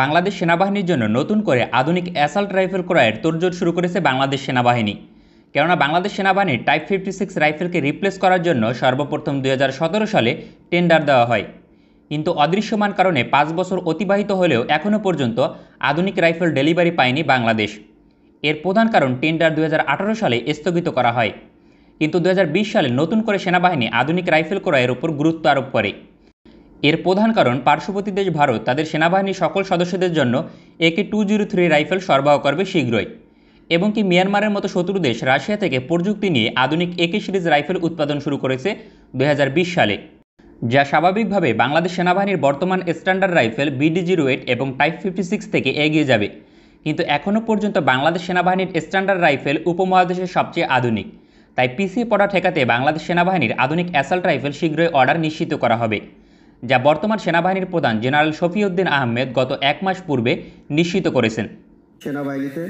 বাংলাদেশ সেনাবাহিনীর জন্য নতুন করে আধুনিক অ্যাসাল্ট রাইফেল ক্রয়ের তোড়জোড় শুরু করেছে বাংলাদেশ সেনাবাহিনী কেননা বাংলাদেশ সেনাবাহিনীর টাইপ ফিফটি সিক্স রাইফেলকে রিপ্লেস করার জন্য সর্বপ্রথম দুই সালে টেন্ডার দেওয়া হয় কিন্তু অদৃশ্যমান কারণে পাঁচ বছর অতিবাহিত হলেও এখনও পর্যন্ত আধুনিক রাইফেল ডেলিভারি পায়নি বাংলাদেশ এর প্রধান কারণ টেন্ডার দু সালে স্থগিত করা হয় কিন্তু দু সালে নতুন করে সেনাবাহিনী আধুনিক রাইফেল ক্রয়ের উপর গুরুত্ব আরোপ করে এর প্রধান কারণ পার্শ্ববর্তী দেশ ভারত তাদের সেনাবাহিনীর সকল সদস্যদের জন্য একে টু জিরো থ্রি রাইফেল সরবরাহ করবে শীঘ্রই এবং কি মিয়ানমারের মতো শত্রু দেশ রাশিয়া থেকে প্রযুক্তি নিয়ে আধুনিক একে সিরিজ রাইফেল উৎপাদন শুরু করেছে দু সালে যা স্বাভাবিকভাবে বাংলাদেশ সেনাবাহিনীর বর্তমান standard rifle BD zero eight এবং টাইপ ফিফটি সিক্স থেকে এগিয়ে যাবে কিন্তু এখনও পর্যন্ত বাংলাদেশ সেনাবাহিনীর স্ট্যান্ডার্ড রাইফেল উপমহাদেশের সবচেয়ে আধুনিক তাই পিসি পড়া ঠেকাতে বাংলাদেশ সেনাবাহিনীর আধুনিক অ্যাসাল্ট রাইফেল শীঘ্রই অর্ডার নিশ্চিত করা হবে যা বর্তমান সেনাবাহিনীর প্রধান জেনারেল শফিউদ্দিন আহমেদ গত এক মাস পূর্বে নিশ্চিত করেছেন সেনাবাহিনীতে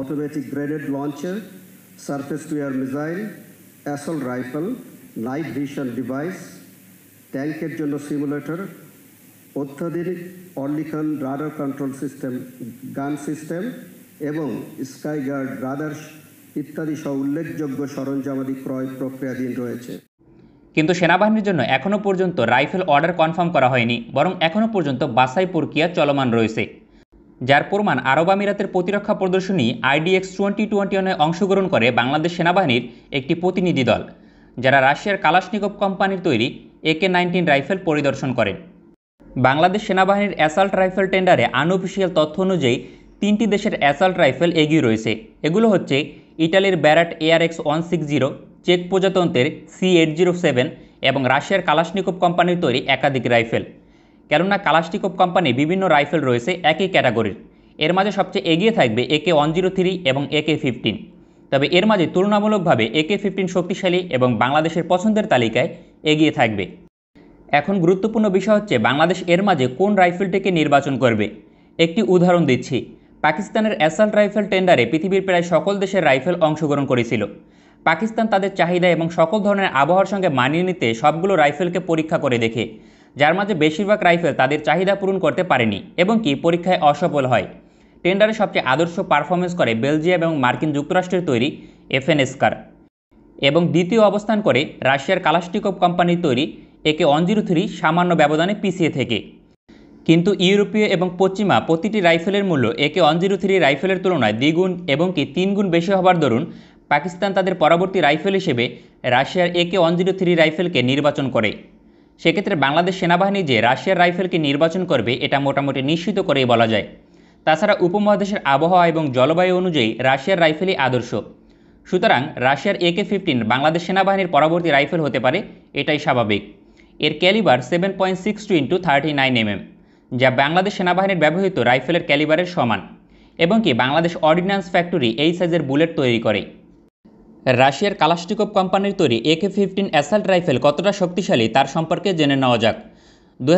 automatic grenade launcher surface to air missile assault rifle night vision device ট্যাঙ্কের জন্য সিমুলেটর অত্যাধুনিক Oerlikon radar control system gun system এবং স্কাইগার্ড রাডার ইত্যাদি সহ উল্লেখযোগ্য সরঞ্জামাদি ক্রয় প্রক্রিয়াধীন রয়েছে কিন্তু সেনাবাহিনীর জন্য এখনও পর্যন্ত রাইফেল অর্ডার কনফার্ম করা হয়নি বরং এখনও পর্যন্ত বাসাই প্রক্রিয়া চলমান রয়েছে যার প্রমাণ আরব আমিরাতের প্রতিরক্ষা প্রদর্শনী আইডিএক্স টোয়েন্টি টোয়েন্টি ওয়ানে অংশগ্রহণ করে বাংলাদেশ সেনাবাহিনীর একটি প্রতিনিধি দল যারা রাশিয়ার কালাশনিকভ কোম্পানির তৈরি একে নাইনটিন রাইফেল পরিদর্শন করেন বাংলাদেশ সেনাবাহিনীর অ্যাসাল্ট রাইফেল টেন্ডারে আনঅফিসিয়াল তথ্য অনুযায়ী তিনটি দেশের অ্যাসাল্ট রাইফেল এগিয়ে রয়েছে এগুলো হচ্ছে ইটালির Beretta ARX one six zero চেক প্রজাতন্ত্রের সি এইট জিরো সেভেন এবং রাশিয়ার কালাশনিকোপ কোম্পানির তৈরি একাধিক রাইফেল কেননা কালাশনিকোপ কোম্পানি বিভিন্ন রাইফেল রয়েছে একই ক্যাটাগরির এর মাঝে সবচেয়ে এগিয়ে থাকবে একে ওয়ান জিরো থ্রি এবং একে ফিফটিন তবে এর মাঝে তুলনামূলকভাবে একে ফিফটিন শক্তিশালী এবং বাংলাদেশের পছন্দের তালিকায় এগিয়ে থাকবে এখন গুরুত্বপূর্ণ বিষয় হচ্ছে বাংলাদেশ এর মাঝে কোন রাইফেলটিকে নির্বাচন করবে একটি উদাহরণ দিচ্ছি পাকিস্তানের অ্যাসাল্ট রাইফেল টেন্ডারে পৃথিবীর প্রায় সকল দেশের রাইফেল অংশগ্রহণ করেছিল পাকিস্তান তাদের চাহিদা এবং সকল ধরনের আবহাওয়ার সঙ্গে মানিয়ে নিতে সবগুলো রাইফেলকে পরীক্ষা করে দেখে যার মাঝে বেশিরভাগ রাইফেল তাদের চাহিদা পূরণ করতে পারেনি এবং কি পরীক্ষায় অসফল হয় টেন্ডারে সবচেয়ে আদর্শ পারফরমেন্স করে বেলজিয়াম এবং মার্কিন যুক্তরাষ্ট্রের তৈরি এফএনএসকার এবং দ্বিতীয় অবস্থান করে রাশিয়ার কালাস্টিকোপ কোম্পানির তৈরি একে ওয়ান জিরো থ্রি সামান্য ব্যবধানে পিছিয়ে থেকে কিন্তু ইউরোপীয় এবং পশ্চিমা প্রতিটি রাইফেলের মূল্য একে ওয়ান জিরো থ্রি রাইফেলের তুলনায় দ্বিগুণ এবং কি তিনগুণ বেশি হবার দরুন পাকিস্তান তাদের পরবর্তী রাইফেল হিসেবে রাশিয়ার একে ওয়ান জিরো থ্রি রাইফেলকে নির্বাচন করে সেক্ষেত্রে বাংলাদেশ সেনাবাহিনী যে রাশিয়ার রাইফেলকে নির্বাচন করবে এটা মোটামুটি নিশ্চিত করেই বলা যায় তাছাড়া উপমহাদেশের আবহাওয়া এবং জলবায়ু অনুযায়ী রাশিয়ার রাইফেলই আদর্শ সুতরাং রাশিয়ার একে ফিফটিন বাংলাদেশ সেনাবাহিনীর পরবর্তী রাইফেল হতে পারে এটাই স্বাভাবিক এর calibre seven point six two into thirty nine mm যা বাংলাদেশ সেনাবাহিনীর ব্যবহৃত রাইফেলের ক্যালিবারের সমান এবং কি বাংলাদেশ অর্ডিন্যান্স ফ্যাক্টরি এই সাইজের বুলেট তৈরি করে রাশিয়ার কালাস্টিকোপ কোম্পানির তৈরি একে ফিফটিন অ্যাসাল্ট রাইফেল কতটা শক্তিশালী তার সম্পর্কে জেনে নেওয়া যাক দু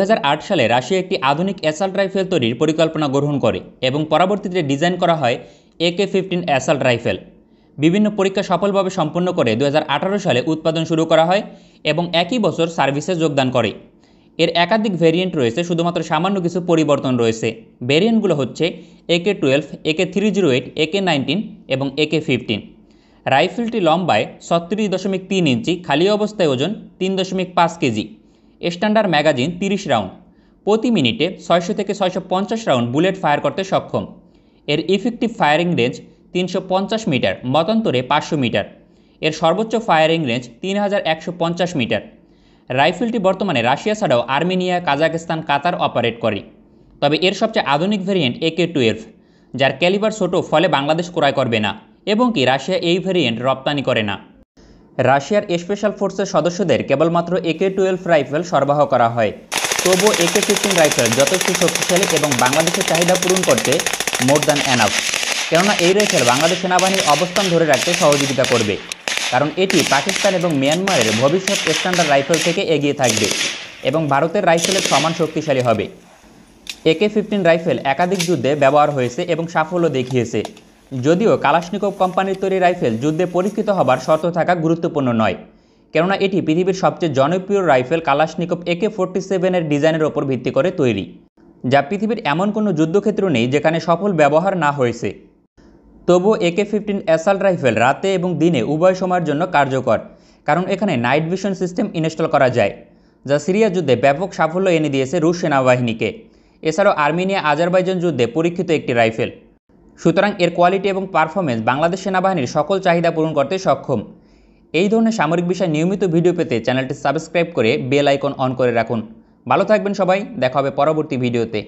সালে রাশিয়া একটি আধুনিক অ্যাসাল্ট রাইফেল তৈরির পরিকল্পনা গ্রহণ করে এবং পরবর্তীতে ডিজাইন করা হয় একে ফিফটিন অ্যাসাল্ট রাইফেল বিভিন্ন পরীক্ষা সফলভাবে সম্পন্ন করে দু সালে উৎপাদন শুরু করা হয় এবং একই বছর সার্ভিসে যোগদান করে এর একাধিক ভেরিয়েন্ট রয়েছে শুধুমাত্র সামান্য কিছু পরিবর্তন রয়েছে ভেরিয়েন্টগুলো হচ্ছে AK twelve AK three zero eight AK nineteen এবং একে ফিফটিন রাইফেলটি লম্বায় ছত্রিশ দশমিক তিন ইঞ্চি খালি অবস্থায় ওজন তিন দশমিক পাঁচ কেজি স্ট্যান্ডার্ড ম্যাগাজিন তিরিশ রাউন্ড প্রতি মিনিটে ছয়শো থেকে ছয়শো পঞ্চাশ রাউন্ড বুলেট ফায়ার করতে সক্ষম এর ইফেক্টিভ ফায়ারিং রেঞ্জ তিনশো পঞ্চাশ মিটার মতান্তরে পাঁচশো মিটার এর সর্বোচ্চ ফায়ারিং রেঞ্জ তিন হাজার একশো পঞ্চাশ মিটার রাইফেলটি বর্তমানে রাশিয়া ছাড়াও আর্মেনিয়া কাজাকিস্তান কাতার অপারেট করে তবে এর সবচেয়ে আধুনিক ভেরিয়েন্ট একে টুয়েলভ যার ক্যালিবার ছোট ফলে বাংলাদেশ ক্রয় করবে না এবং কি রাশিয়া এই ভেরিয়েন্ট রপ্তানি করে না রাশিয়ার স্পেশাল ফোর্সের সদস্যদের কেবলমাত্র একে টুয়েলভ রাইফেল সরবরাহ করা হয় তবুও একে ফিফটিন রাইফেল যথেষ্ট শক্তিশালী এবং বাংলাদেশের চাহিদা পূরণ করতে মোর দ্যান অ্যানাফ কেননা এই রাইফেল বাংলাদেশ সেনাবাহিনীর অবস্থান ধরে রাখতে সহযোগিতা করবে কারণ এটি পাকিস্তান এবং মিয়ানমারের ভবিষ্যৎ স্ট্যান্ডার্ড রাইফেল থেকে এগিয়ে থাকবে এবং ভারতের রাইফেলের সমান শক্তিশালী হবে একে ফিফটিন রাইফেল একাধিক যুদ্ধে ব্যবহার হয়েছে এবং সাফল্য দেখিয়েছে যদিও কালাশনিকোভ কোম্পানির তৈরি রাইফেল যুদ্ধে পরীক্ষিত হবার শর্ত থাকা গুরুত্বপূর্ণ নয় কেননা এটি পৃথিবীর সবচেয়ে জনপ্রিয় রাইফেল কালাশনিকোভ একে ফোরটি সেভেনের ডিজাইনের ওপর ভিত্তি করে তৈরি যা পৃথিবীর এমন কোনো যুদ্ধক্ষেত্র নেই যেখানে সফল ব্যবহার না হয়েছে তবু একে ফিফটিন অ্যাসাল্ট রাইফেল রাতে এবং দিনে উভয় সময়ের জন্য কার্যকর কারণ এখানে নাইট ভিশন সিস্টেম ইনস্টল করা যায় যা সিরিয়া যুদ্ধে ব্যাপক সাফল্য এনে দিয়েছে রুশ সেনাবাহিনীকে এছাড়াও আর্মেনিয়া আজারবাইজান যুদ্ধে পরীক্ষিত একটি রাইফেল সুতরাং এর কোয়ালিটি এবং পারফরমেন্স বাংলাদেশ সেনাবাহিনীর সকল চাহিদা পূরণ করতে সক্ষম এই ধরনের সামরিক বিষয়ে নিয়মিত ভিডিও পেতে চ্যানেলটি সাবস্ক্রাইব করে বেল আইকন অন করে রাখুন ভালো থাকবেন সবাই দেখা হবে পরবর্তী ভিডিওতে